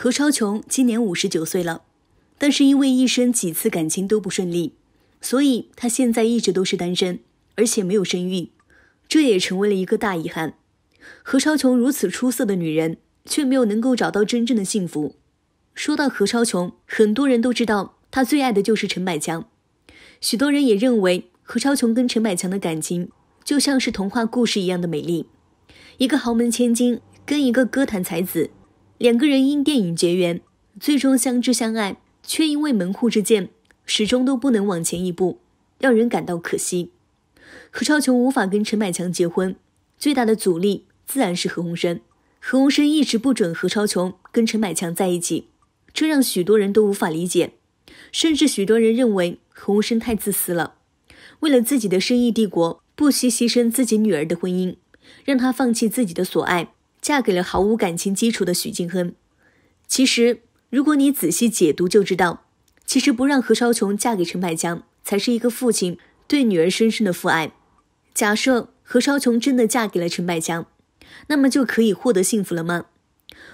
何超琼今年五十九岁了，但是因为一生几次感情都不顺利，所以她现在一直都是单身，而且没有生育，这也成为了一个大遗憾。何超琼如此出色的女人，却没有能够找到真正的幸福。说到何超琼，很多人都知道她最爱的就是陈百强，许多人也认为何超琼跟陈百强的感情就像是童话故事一样的美丽，一个豪门千金跟一个歌坛才子。两个人因电影结缘，最终相知相爱，却因为门户之见，始终都不能往前一步，让人感到可惜。何超琼无法跟陈百强结婚，最大的阻力自然是何鸿燊。何鸿燊一直不准何超琼跟陈百强在一起，这让许多人都无法理解，甚至许多人认为何鸿燊太自私了，为了自己的生意帝国，不惜牺牲自己女儿的婚姻，让她放弃自己的所爱。嫁给了毫无感情基础的许晋亨。其实，如果你仔细解读，就知道，其实不让何超琼嫁给陈百强，才是一个父亲对女儿深深的父爱。假设何超琼真的嫁给了陈百强，那么就可以获得幸福了吗？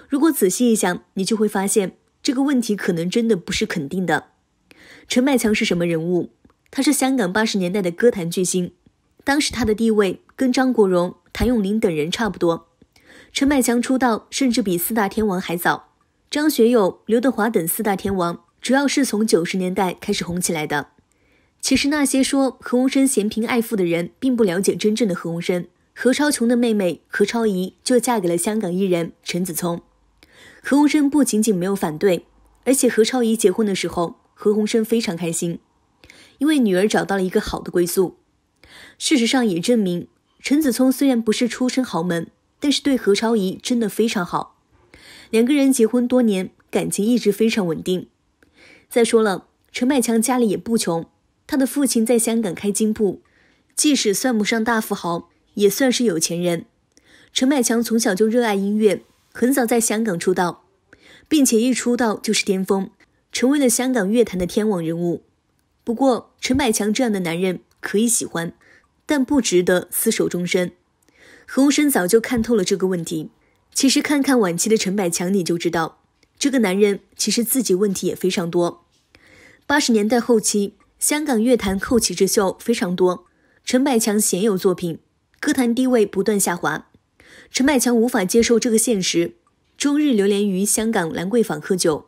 如果仔细一想，你就会发现这个问题可能真的不是肯定的。陈百强是什么人物？他是香港八十年代的歌坛巨星，当时他的地位跟张国荣、谭咏麟等人差不多。陈百强出道甚至比四大天王还早，张学友、刘德华等四大天王主要是从九十年代开始红起来的。其实那些说何鸿燊嫌贫爱富的人，并不了解真正的何鸿燊。何超琼的妹妹何超仪就嫁给了香港艺人陈子聪，何鸿燊不仅仅没有反对，而且何超仪结婚的时候，何鸿燊非常开心，因为女儿找到了一个好的归宿。事实上也证明，陈子聪虽然不是出身豪门。但是对何超仪真的非常好，两个人结婚多年，感情一直非常稳定。再说了，陈百强家里也不穷，他的父亲在香港开金铺，即使算不上大富豪，也算是有钱人。陈百强从小就热爱音乐，很早在香港出道，并且一出道就是巅峰，成为了香港乐坛的天王人物。不过，陈百强这样的男人可以喜欢，但不值得厮守终身。何鸿燊早就看透了这个问题。其实，看看晚期的陈百强，你就知道，这个男人其实自己问题也非常多。八十年代后期，香港乐坛后起之秀非常多，陈百强鲜有作品，歌坛地位不断下滑。陈百强无法接受这个现实，终日流连于香港兰桂坊喝酒。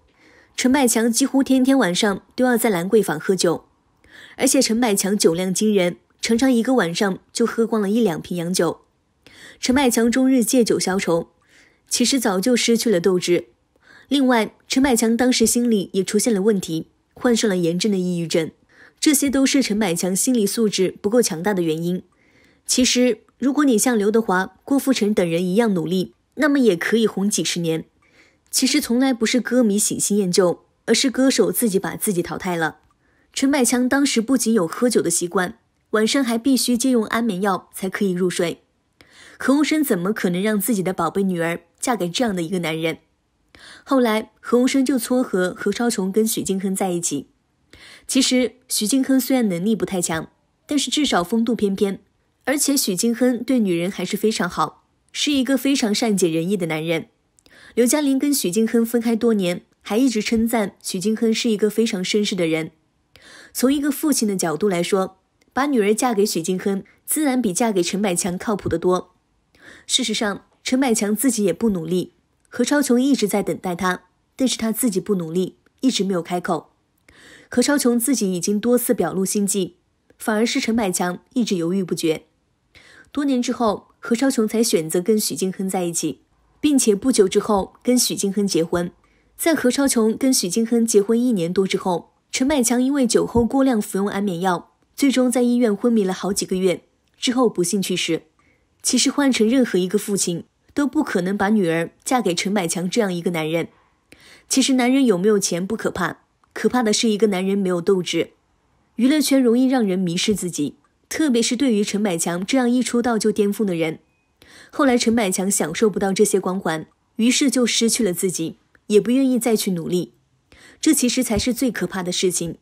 陈百强几乎天天晚上都要在兰桂坊喝酒，而且陈百强酒量惊人，常常一个晚上就喝光了一两瓶洋酒。陈百强终日借酒消愁，其实早就失去了斗志。另外，陈百强当时心里也出现了问题，患上了严重的抑郁症，这些都是陈百强心理素质不够强大的原因。其实，如果你像刘德华、郭富城等人一样努力，那么也可以红几十年。其实，从来不是歌迷喜新厌旧，而是歌手自己把自己淘汰了。陈百强当时不仅有喝酒的习惯，晚上还必须借用安眠药才可以入睡。何鸿燊怎么可能让自己的宝贝女儿嫁给这样的一个男人？后来，何鸿燊就撮合何超琼跟许晋亨在一起。其实，许晋亨虽然能力不太强，但是至少风度翩翩，而且许晋亨对女人还是非常好，是一个非常善解人意的男人。刘嘉玲跟许晋亨分开多年，还一直称赞许晋亨是一个非常绅士的人。从一个父亲的角度来说，把女儿嫁给许晋亨，自然比嫁给陈百强靠谱得多。事实上，陈百强自己也不努力，何超琼一直在等待他，但是他自己不努力，一直没有开口。何超琼自己已经多次表露心迹，反而是陈百强一直犹豫不决。多年之后，何超琼才选择跟许晋亨在一起，并且不久之后跟许晋亨结婚。在何超琼跟许晋亨结婚一年多之后，陈百强因为酒后过量服用安眠药，最终在医院昏迷了好几个月，之后不幸去世。其实换成任何一个父亲都不可能把女儿嫁给陈百强这样一个男人。其实男人有没有钱不可怕，可怕的是一个男人没有斗志。娱乐圈容易让人迷失自己，特别是对于陈百强这样一出道就巅峰的人。后来陈百强享受不到这些光环，于是就失去了自己，也不愿意再去努力。这其实才是最可怕的事情。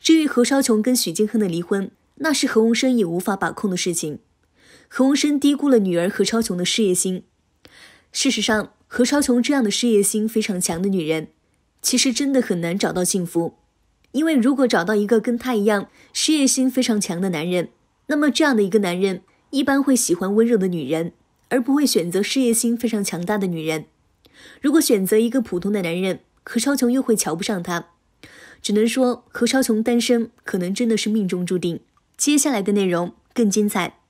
至于何超琼跟许晋亨的离婚，那是何鸿燊也无法把控的事情。何鸿燊低估了女儿何超琼的事业心。事实上，何超琼这样的事业心非常强的女人，其实真的很难找到幸福。因为如果找到一个跟她一样事业心非常强的男人，那么这样的一个男人一般会喜欢温柔的女人，而不会选择事业心非常强大的女人。如果选择一个普通的男人，何超琼又会瞧不上他。只能说，何超琼单身可能真的是命中注定。接下来的内容更精彩。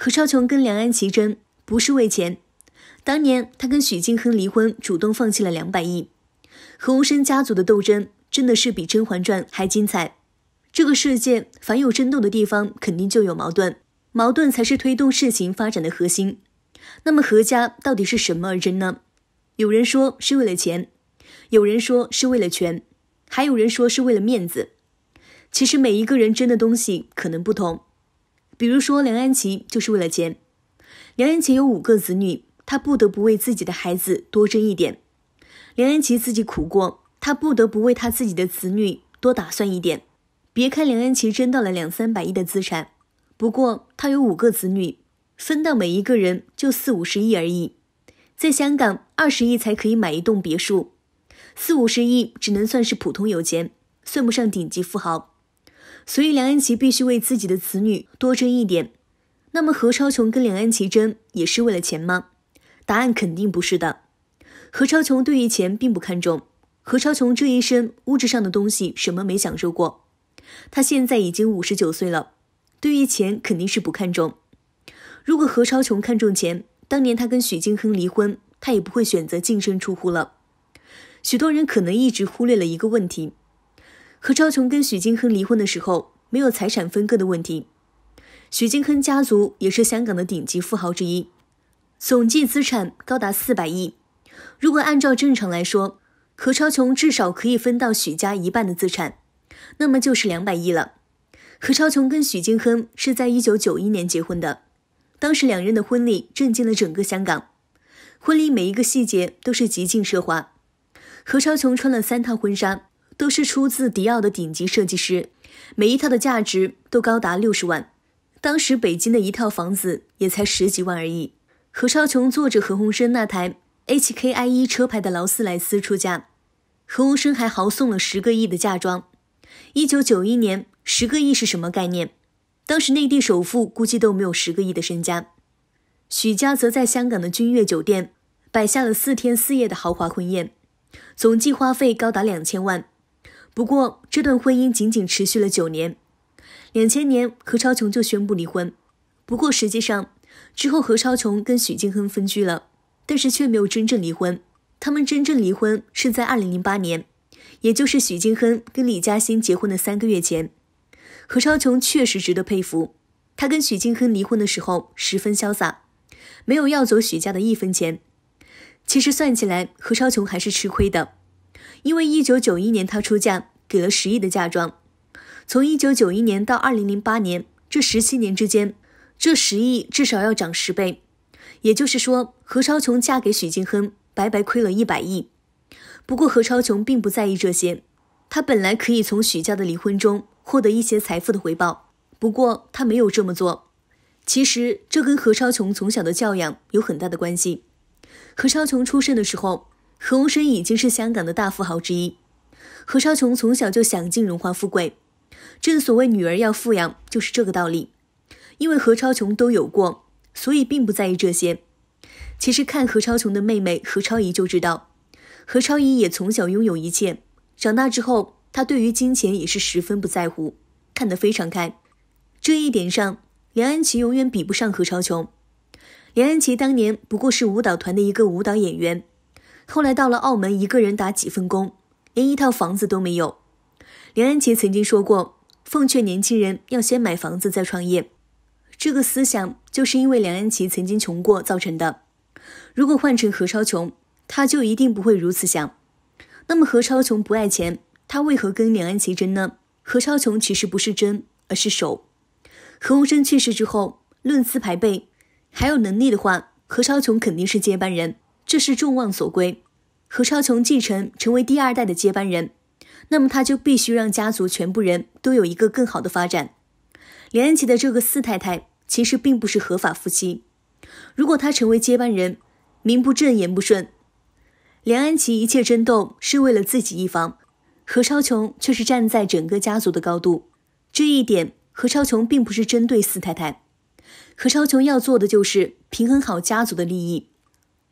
何超琼跟梁安琪争，不是为钱。当年她跟许晋亨离婚，主动放弃了两百亿。何鸿燊家族的斗争，真的是比《甄嬛传》还精彩。这个世界，凡有争斗的地方，肯定就有矛盾，矛盾才是推动事情发展的核心。那么何家到底是什么而争呢？有人说是为了钱，有人说是为了权，还有人说是为了面子。其实每一个人争的东西可能不同。比如说梁安琪就是为了钱，梁安琪有五个子女，她不得不为自己的孩子多争一点。梁安琪自己苦过，她不得不为她自己的子女多打算一点。别看梁安琪争到了两三百亿的资产，不过她有五个子女，分到每一个人就四五十亿而已。在香港，二十亿才可以买一栋别墅，四五十亿只能算是普通有钱，算不上顶级富豪。所以梁安琪必须为自己的子女多争一点。那么何超琼跟梁安琪争也是为了钱吗？答案肯定不是的。何超琼对于钱并不看重。何超琼这一生物质上的东西什么没享受过？他现在已经五十九岁了，对于钱肯定是不看重。如果何超琼看重钱，当年他跟许晋亨离婚，他也不会选择净身出户了。许多人可能一直忽略了一个问题。何超琼跟许金亨离婚的时候，没有财产分割的问题。许金亨家族也是香港的顶级富豪之一，总计资产高达四百亿。如果按照正常来说，何超琼至少可以分到许家一半的资产，那么就是两百亿了。何超琼跟许金亨是在一九九一年结婚的，当时两人的婚礼震惊了整个香港，婚礼每一个细节都是极尽奢华。何超琼穿了三套婚纱。都是出自迪奥的顶级设计师，每一套的价值都高达六十万。当时北京的一套房子也才十几万而已。何超琼坐着何鸿燊那台 HKI 一车牌的劳斯莱斯出嫁，何鸿燊还豪送了十个亿的嫁妆。一九九一年，十个亿是什么概念？当时内地首富估计都没有十个亿的身家。许家则在香港的君悦酒店摆下了四天四夜的豪华婚宴，总计花费高达两千万。不过，这段婚姻仅仅持续了九年，两千年何超琼就宣布离婚。不过实际上，之后何超琼跟许晋亨分居了，但是却没有真正离婚。他们真正离婚是在二零零八年，也就是许晋亨跟李嘉欣结婚的三个月前。何超琼确实值得佩服，她跟许晋亨离婚的时候十分潇洒，没有要走许家的一分钱。其实算起来，何超琼还是吃亏的。因为一九九一年，她出嫁给了十亿的嫁妆。从一九九一年到二零零八年，这十七年之间，这十亿至少要涨十倍。也就是说，何超琼嫁给许晋亨，白白亏了一百亿。不过，何超琼并不在意这些。她本来可以从许家的离婚中获得一些财富的回报，不过她没有这么做。其实，这跟何超琼从小的教养有很大的关系。何超琼出生的时候。何鸿燊已经是香港的大富豪之一，何超琼从小就享尽荣华富贵，正所谓女儿要富养，就是这个道理。因为何超琼都有过，所以并不在意这些。其实看何超琼的妹妹何超仪就知道，何超仪也从小拥有一切，长大之后她对于金钱也是十分不在乎，看得非常开。这一点上，梁安琪永远比不上何超琼。梁安琪当年不过是舞蹈团的一个舞蹈演员。后来到了澳门，一个人打几份工，连一套房子都没有。梁安琪曾经说过，奉劝年轻人要先买房子再创业，这个思想就是因为梁安琪曾经穷过造成的。如果换成何超琼，他就一定不会如此想。那么何超琼不爱钱，他为何跟梁安琪争呢？何超琼其实不是争，而是守。何鸿燊去世之后，论资排辈，还有能力的话，何超琼肯定是接班人。这是众望所归，何超琼继承成为第二代的接班人，那么他就必须让家族全部人都有一个更好的发展。梁安琪的这个四太太其实并不是合法夫妻，如果她成为接班人，名不正言不顺。梁安琪一切争斗是为了自己一方，何超琼却是站在整个家族的高度，这一点何超琼并不是针对四太太，何超琼要做的就是平衡好家族的利益。